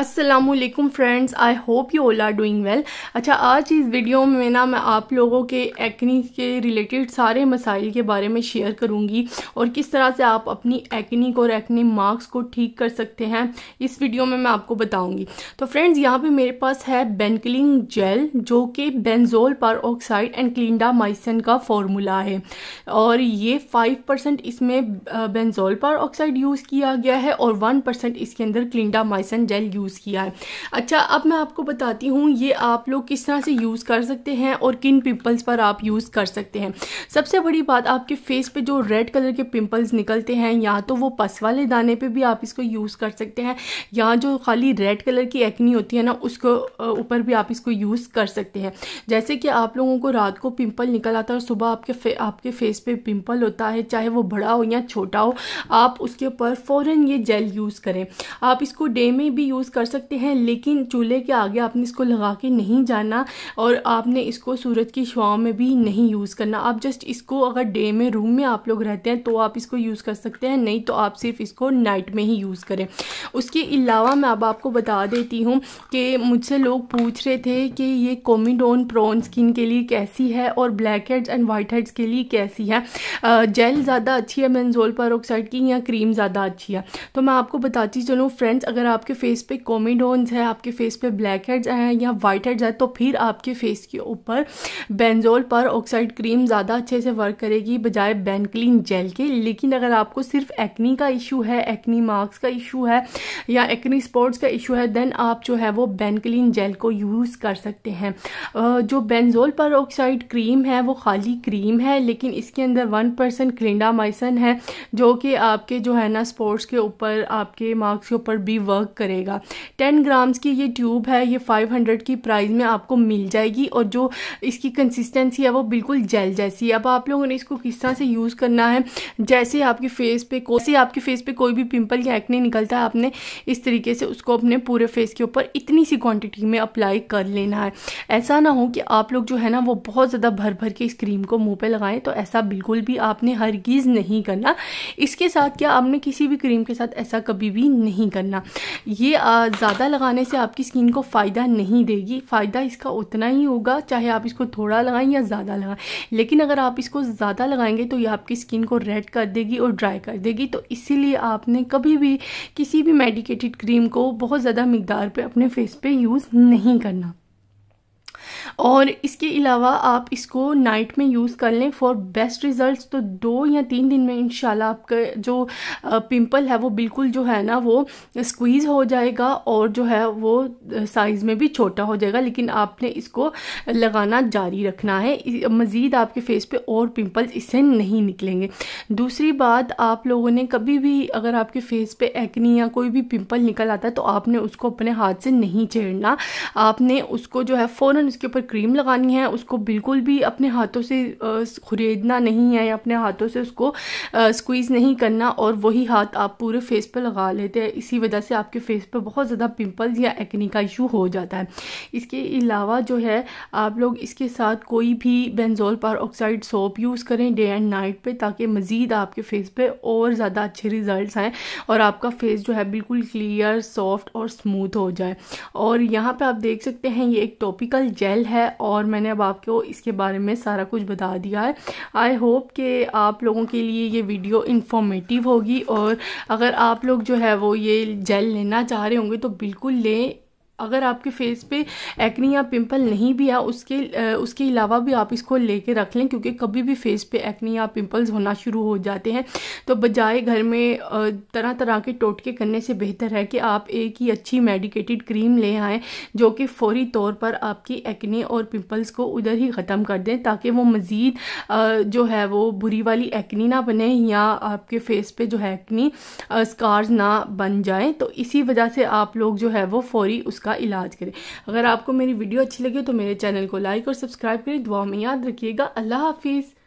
Aslam friends I hope you all are doing well अच्छा आज इस वीडियो में ना मैं आप लोगों के एक्नी के रिलेटेड सारे मसाइल के बारे में शेयर करूंगी और किस तरह से आप अपनी एक्निक और एक्नी मार्क्स को ठीक कर सकते हैं इस वीडियो में मैं आपको बताऊंगी तो फ्रेंड्स यहाँ पे मेरे पास है बेंकलिंग जेल जो कि बेंजोल पर ऑक्साइड एंड क्लिंडा माइसन का फॉर्मूला है और ये फाइव परसेंट इसमें बेंजोल पर ऑक्साइड यूज़ किया गया है और वन परसेंट इसके अंदर क्लिंडा माइसन जेल यूज़ किया है अच्छा अब मैं आपको बताती हूँ ये आप लोग किस तरह से यूज़ कर सकते हैं और किन पिम्पल्स पर आप यूज़ कर सकते हैं सबसे बड़ी बात आपके फेस पे जो रेड कलर के पिम्पल्स निकलते हैं या तो वो पस वाले दाने पे भी आप इसको यूज़ कर सकते हैं या जो खाली रेड कलर की एक्नी होती है ना उसको ऊपर भी आप इसको यूज़ कर सकते हैं जैसे कि आप लोगों को रात को पिम्पल निकल आता है और सुबह आपके फे, आपके फेस पे पिम्पल होता है चाहे वो बड़ा हो या छोटा हो आप उसके ऊपर फ़ौर ये जेल यूज़ करें आप इसको डे में भी यूज़ कर सकते हैं लेकिन चूल्हे के आगे आपने इसको लगा के नहीं जाना और आपने इसको सूरज की शुआ में भी नहीं यूज़ करना आप जस्ट इसको अगर डे में रूम में आप लोग रहते हैं तो आप इसको यूज़ कर सकते हैं नहीं तो आप सिर्फ इसको नाइट में ही यूज़ करें उसके अलावा मैं अब आपको बता देती हूँ कि मुझसे लोग पूछ रहे थे कि ये कोमिडोन प्रोन स्किन के लिए कैसी है और blackheads and whiteheads के लिए कैसी है जेल ज़्यादा अच्छी है मैंजोल पर की या क्रीम ज़्यादा अच्छी है तो मैं आपको बताती चलूँ फ्रेंड्स अगर आपके फेस पे कोमिडोन्स है आपके फेस पे ब्लैक हेड्स हैं या वाइट हेड्स हैं तो फिर आपके फेस के ऊपर बेंजोल पर ऑक्साइड क्रीम ज़्यादा अच्छे से वर्क करेगी बजाय बैनक्लिन जेल के लेकिन अगर आपको सिर्फ एक्नी का इशू है एक्नी मार्क्स का इशू है या एक्नी स्पॉट्स का इशू है देन आप जो है वो बैनक्लिन जेल को यूज़ कर सकते हैं जो बेंजोल पर ऑक्साइड क्रीम है वो खाली क्रीम है लेकिन इसके अंदर वन परसेंट क्लिंडामाइसन है जो कि आपके जो है ना स्पोर्ट्स के ऊपर आपके मार्क्स के ऊपर भी वर्क करेगा टेन ग्राम्स की ये ट्यूब है ये फाइव हंड्रेड की प्राइस में आपको मिल जाएगी और जो इसकी कंसिस्टेंसी है वो बिल्कुल जेल जैसी है अब आप लोगों ने इसको किस तरह से यूज़ करना है जैसे आपके फेस पे कोई आपके फेस पे कोई भी पिंपल या एक्ने निकलता है आपने इस तरीके से उसको अपने पूरे फेस के ऊपर इतनी सी क्वांटिटी में अप्लाई कर लेना है ऐसा ना हो कि आप लोग जो है ना वो बहुत ज़्यादा भर भर के इस क्रीम को मुंह पे लगाएं तो ऐसा बिल्कुल भी आपने हरगिज़ नहीं करना इसके साथ क्या आपने किसी भी क्रीम के साथ ऐसा कभी भी नहीं करना ये आ, ज़्यादा लगाने से आपकी स्किन को फ़ायदा नहीं देगी फ़ायदा इसका उतना ही होगा चाहे आप इसको थोड़ा लगाएं या ज़्यादा लगाएं लेकिन अगर आप इसको ज़्यादा लगाएंगे तो ये आपकी स्किन को रेड कर देगी और ड्राई कर देगी तो इसीलिए आपने कभी भी किसी भी मेडिकेटेड क्रीम को बहुत ज़्यादा मकदार पर अपने फेस पर यूज़ नहीं करना और इसके अलावा आप इसको नाइट में यूज़ कर लें फॉर बेस्ट रिज़ल्ट तो दो या तीन दिन में इन आपका जो पिम्पल है वो बिल्कुल जो है ना वो स्क्वीज़ हो जाएगा और जो है वो साइज़ में भी छोटा हो जाएगा लेकिन आपने इसको लगाना जारी रखना है मज़ीद आपके फेस पे और पिंपल्स इससे नहीं निकलेंगे दूसरी बात आप लोगों ने कभी भी अगर आपके फेस पर एक्नी या कोई भी पिम्पल निकल आता है तो आपने उसको अपने हाथ से नहीं छेड़ना आपने उसको जो है फ़ौरन उसके ऊपर क्रीम लगानी है उसको बिल्कुल भी अपने हाथों से खरीदना नहीं है या अपने हाथों से उसको स्क्वीज़ नहीं करना और वही हाथ आप पूरे फेस पर लगा लेते हैं इसी वजह से आपके फेस पर बहुत ज़्यादा पिम्पल्स या एक्नी का इशू हो जाता है इसके अलावा जो है आप लोग इसके साथ कोई भी benzoyl peroxide soap use करें डे एंड नाइट पर ताकि मज़ीद आपके फेस पर और ज़्यादा अच्छे रिज़ल्ट आएँ और आपका फेस जो है बिल्कुल क्लियर सॉफ्ट और स्मूथ हो जाए और यहाँ पर आप देख सकते हैं ये एक टॉपिकल जेल है और मैंने अब आपको इसके बारे में सारा कुछ बता दिया है आई होप कि आप लोगों के लिए ये वीडियो इन्फॉर्मेटिव होगी और अगर आप लोग जो है वो ये जेल लेना चाह रहे होंगे तो बिल्कुल लें अगर आपके फेस पे एक्नी या पिंपल नहीं भी है उसके उसके अलावा भी आप इसको लेके रख लें क्योंकि कभी भी फेस पे एक्नी या पिंपल्स होना शुरू हो जाते हैं तो बजाय घर में तरह तरह के टोटके करने से बेहतर है कि आप एक ही अच्छी मेडिकेटेड क्रीम ले आएँ जो कि फौरी तौर पर आपकी एक्ने और पिम्पल्स को उधर ही ख़त्म कर दें ताकि वो मज़ीद जो है वो बुरी वाली एक्नी ना बने या आपके फेस पर जो है एक्नी स्कार्स ना बन जाए तो इसी वजह से आप लोग जो है वो फौरी उसका का इलाज करें अगर आपको मेरी वीडियो अच्छी लगी हो तो मेरे चैनल को लाइक और सब्सक्राइब करें दुआ में याद रखिएगा अल्लाह हाफिज़